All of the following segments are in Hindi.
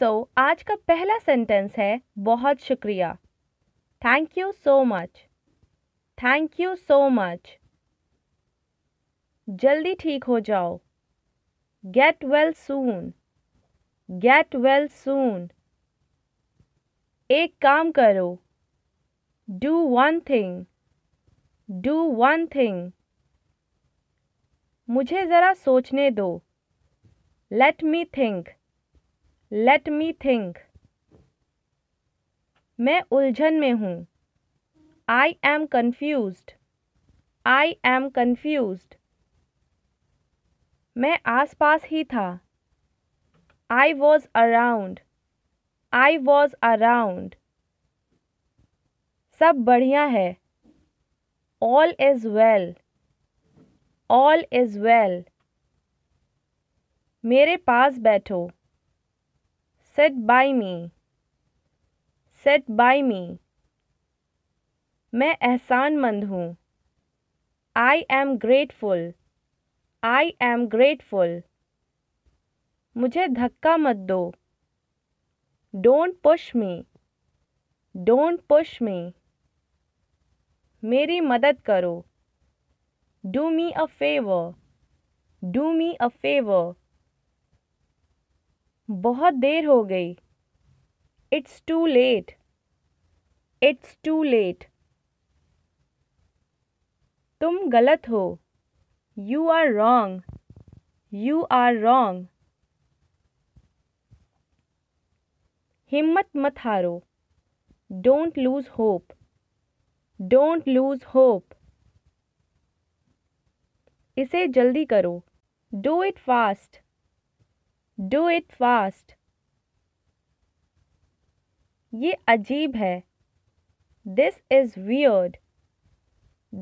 सो so, आज का पहला सेंटेंस है बहुत शुक्रिया thank you so much thank you so much जल्दी ठीक हो जाओ get well soon get well soon एक काम करो do one thing do one thing मुझे ज़रा सोचने दो let me think let me think मैं उलझन में हूँ I am confuse I am confuse मैं आसपास ही था I was around I was around सब बढ़िया है all is well all is well मेरे पास बैठो sit by me sit by me मैं एहसानमंद हूँ I am grateful I am grateful मुझे धक्का मत दो don't push me don't push me मेरी मदद करो do me a favour do me a favour बहुत देर हो गई it's too late it's too late तुम गलत हो you are wrong you are wrong हिम्मत मत हारो don't lose hope don't lose hope इसे जल्दी करो do it fast do it fast ये अजीब है this is weird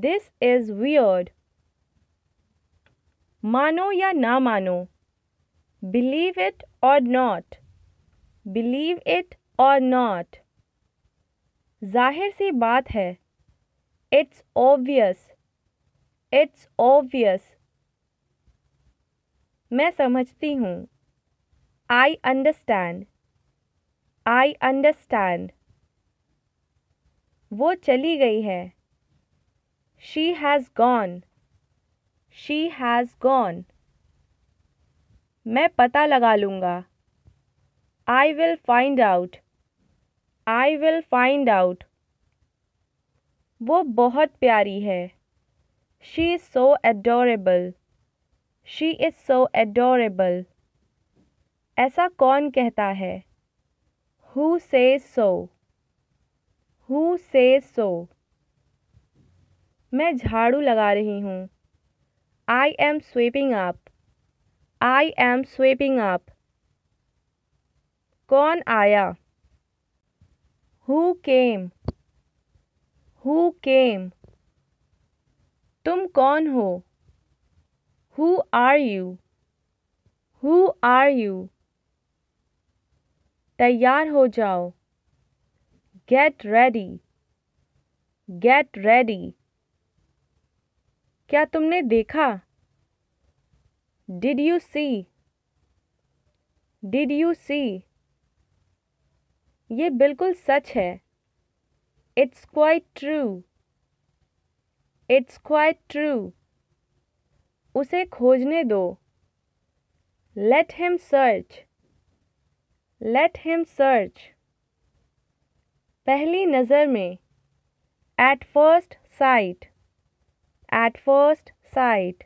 this is weird मानो या ना मानो believe it or not believe it or not जाहिर सी बात है इट्स ओबियस इट्स ओबियस मैं समझती हूँ I understand. I understand. वो चली गई है She has gone. She has gone. मैं पता लगा लूँगा I will find out. I will find out. वो बहुत प्यारी है She is so adorable. She is so adorable. ऐसा कौन कहता है हु से सो हु से सो मैं झाड़ू लगा रही हूँ I am sweeping up I am sweeping up कौन आया हु केम हु केम तुम कौन हो who are you who are you तैयार हो जाओ गेट रेडी गेट रेडी क्या तुमने देखा did you see did you see ये बिल्कुल सच है it's quite true it's quite true उसे खोजने दो let him search let him search पहली नज़र में at first sight at first sight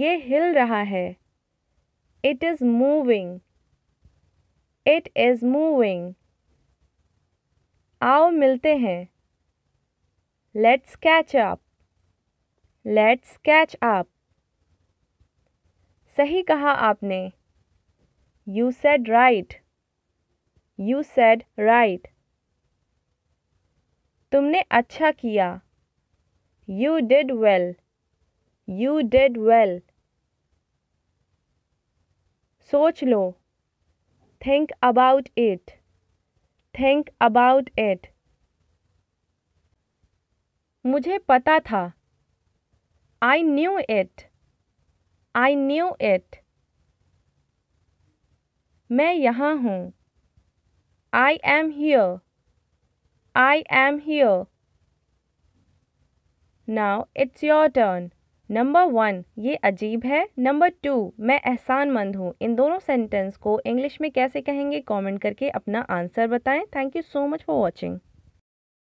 ये हिल रहा है it is moving it is moving आओ मिलते हैं let's catch up let's catch up सही कहा आपने You said right. You said right. तुमने अच्छा किया. You did well. You did well. सोच लो. Think about it. Think about it. मुझे पता था. I knew it. I knew it. मैं यहाँ हूँ I am here I am here now it's your turn number one ये अजीब है नंबर टू मैं एहसानमंद हूँ इन दोनों सेंटेंस को इंग्लिश में कैसे कहेंगे कमेंट करके अपना आंसर बताएं thank you so much for watching